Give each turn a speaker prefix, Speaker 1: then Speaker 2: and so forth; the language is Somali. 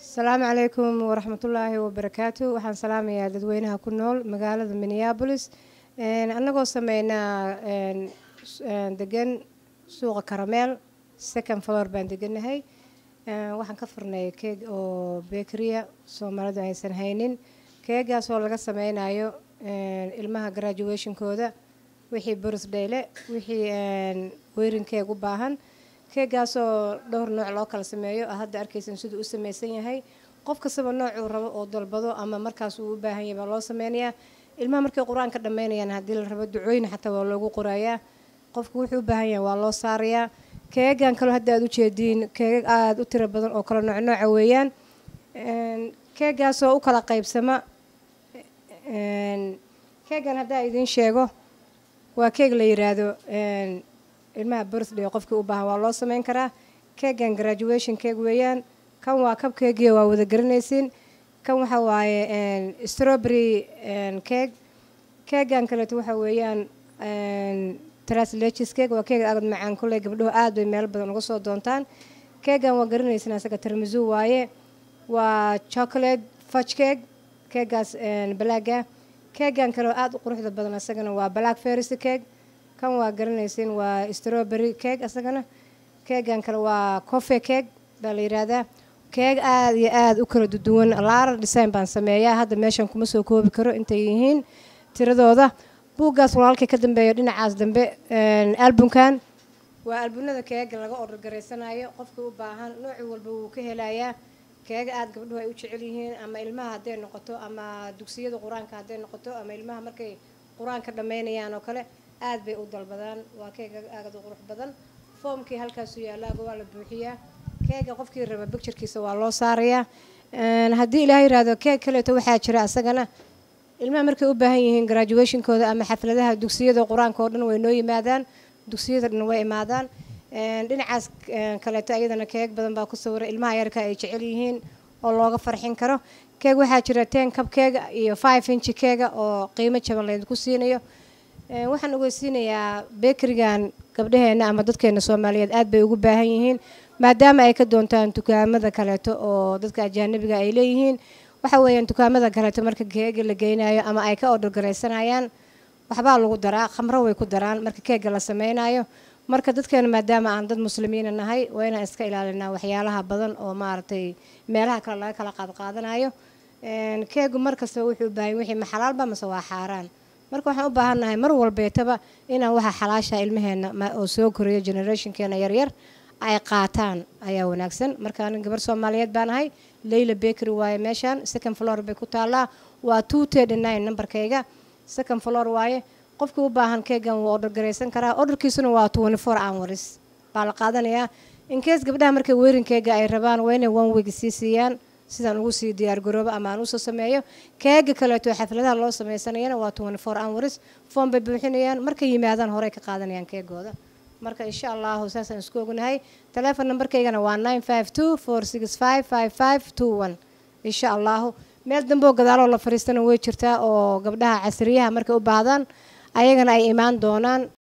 Speaker 1: asalaamu calaykum waraxmatullaahi wabarakaatu waxaan salaamayaa dadweynaha ku nool magaalada minneabolis anagoo sameynaa degan suuqa karameel second floor baan deganahay waxaan ka furnay keeg oo bekeria soomaalidu aysan haynin keeggaas oo laga sameynayo ilmaha graduationkooda wixii bursdhayle wixii weyrin keeg u baahan keegaasoo dhowr nooc loo kala sameeyo a ah hadda arkaysan siduu u samaysan yahay qof kastaba noocuu rabo oo dalbado ama markaas uu u baahan yahay baa loo sameynayaa ilmaha markay qur-aanka dhammaynayaan haddii la rabo ducooyin xataa waa loogu qoraayaa qofku wuxuu u baahan yahay waa loo saarayaa keegan kaloo hadda aad jeediin keegag aada u tira badan oo kala noocnooca weeyaan keegaasoo u kala qaybsama keegan haddaa idiin sheego waa keeg la yiraahdo ilmaha birthday qofkii u baahan waa loo samayn karaa keegan graduation keeg weeyaan kan waa kabkeegiy waa wada garanaysiin kan waxa waaye strobry keeg keegan kaleeto waxa weeyaan traslegiskeeg waa keeg aad macaan kuley gabdhaho aada bay meel badan uga soo doontaan keegan waa garanaysan asaga tarmisu waaye waa chocolate fudge keeg keegaas blaaga keegan kale oo aad u quruxda badan asagana waa black ferris keeg kan waa garanayseen waa strowbery keeg asagana keegan kale waa cofe keeg baa la yidhaahdaa keeg aada iyo aada u kala duduwan laarar design baan sameeyaa hadda meeshan kuma soo koobi karo intay yihiin tiradooda buuggaas walaalkii ka dambeeya dhinacaas dambe albumkan waa albunada keega laga ordargaraysanayo qofka u baahan nooci walba wuu ka helayaa keega aada gabdhuhu ay u jecel yihiin ama ilmaha hadday noqoto ama dugsiyada qur-aanka hadday noqoto ama ilmaha markay qur-aanka dhammaynayaan oo kale aad bay u dalbadaan waa keega aagad u qurux badan foomkii halkaasu yaallaaga waa la buuxiyaa keega qofkii raba bigjarkiisa waa loo saarayaa haddii ilaah yiraahdo keeg kaleeto waxaa jira asagana ilmaha markay u baahan yihiin graduationkooda ama xafladaha dugsiyada qur-aanka oo dhan way noo yimaadaan dugsiyada dhan way imaadaan dhinacaas kaleeto iyadana keeg badan baa ku sawiray ilmaha yarka ay jecel yihiin oo looga farxin karo keeg waxaa jira ten keega iyo five inji keega oo qiimo jaban laydinku siinayo Eh, waxaan ogeysiinayaa beekerigan gabdhaheena ama dadkeena soomaaliyeed aad bay ugu baahan yihiin maadaama ay ka doontaan dukaamada kaleeto oo dadka ajaanabiga ay leeyihiin waxa weeyaan dukaamada kaleeto marka keega la geynayo ama ay ka odhorgaraysanayaan waxbaa lagu daraa khamro way ku daraan marka keega la samaynayo marka dadkeena maadaama aan dad muslimiina nahay waa inaan iska ilaalinaa waxyaalaha badan oo maaragtay meelaha kale laga kala qaadqaadanayo keegu markastaba wuxuu u baahan wixii ma xalaalba mase waa xaaraan marka waxaan u baahannahay mar walbeetaba inaan waxa xalaasha ilmaheena oo soo koreeyo generationkeena yaryar ay qaataan ayaa wanaagsan markaan gabar soomaaliyeed baan ahay leyla bakery waaye meeshaan second floor bay ku taallaa waa two thirty nine nambarkayga second floor waaye qofkii u baahan keegan wuu odhar garaysan karaa odharkiisuna waa twenty four hours baa la qaadanayaa in case gabdhaha markay weerinkeega ay rabaan waa inay one week sii siiyaan sidaan ugu sii diyaargaroobo amaan aan usoo sameeyo keega kaleeto xafladaha loo samaysanayana waa twentyfour hours foom bay buuxinayaan markay yimaadaan horey ka qaadanayaan keegooda marka insha allahu saasaan isku ognahay taleefon nambarkaygana waa nine five two four six five five five two one insha allahu meel dambe oo gadaaloo la fariistana way jirtaa oo gabdhaha casriyaha markay u baahdaan ayagana ay imaan doonaan